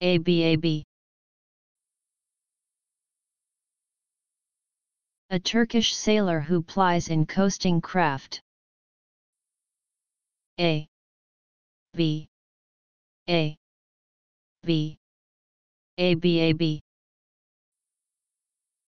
A B A B. A Turkish sailor who plies in coasting craft. A B A B A B A B